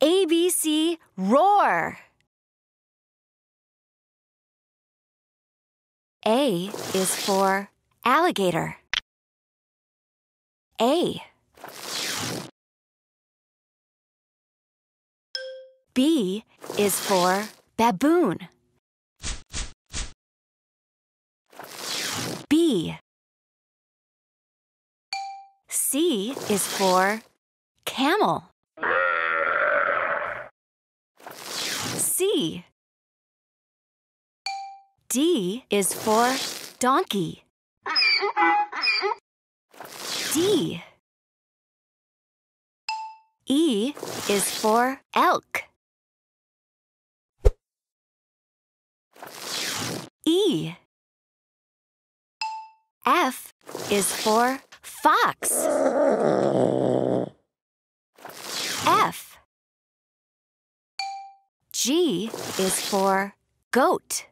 ABC Roar! A is for alligator. A. B is for baboon. B. C is for camel. D is for donkey. D. E is for elk. E. F is for fox. F. G is for goat.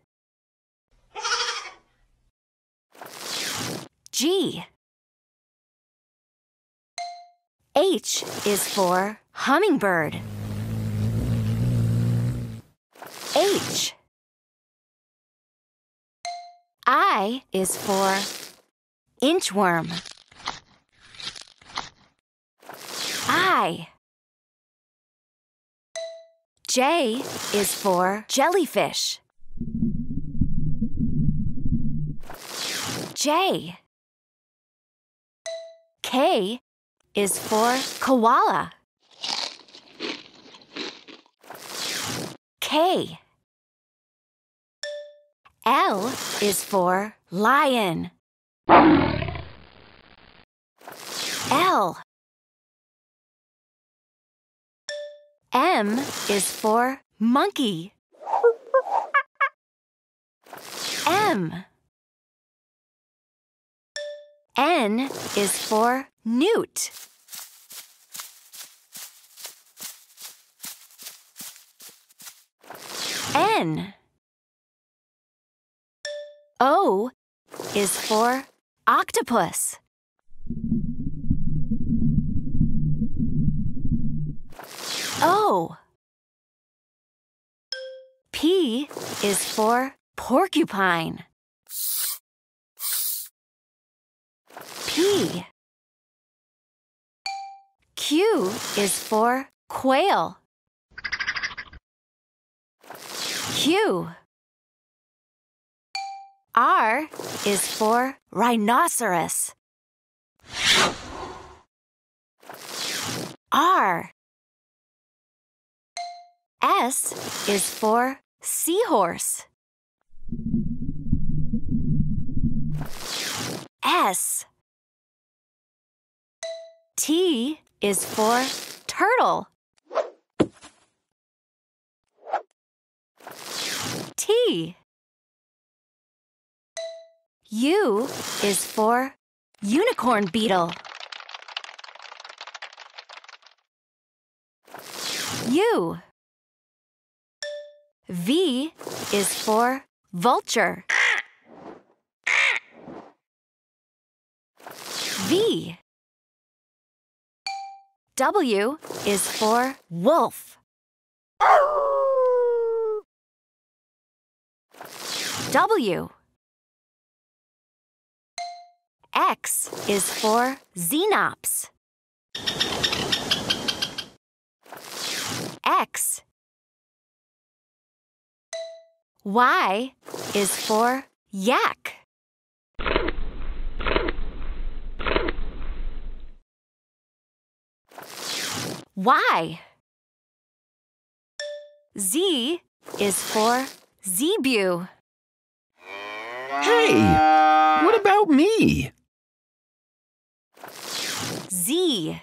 G. H is for hummingbird. H. I is for inchworm. I. J is for jellyfish. J. K is for koala. K. L is for lion. L. M is for monkey. M. N is for newt. N. O is for octopus. O. Oh. P is for porcupine. P. Q is for quail. Q. R is for rhinoceros. R. S is for seahorse. S. T is for turtle. T. U is for unicorn beetle. U. V is for vulture. V. W is for wolf. W. X is for Xenops. X Y is for yak. Y. Z is for Zebu. Hey, what about me? Z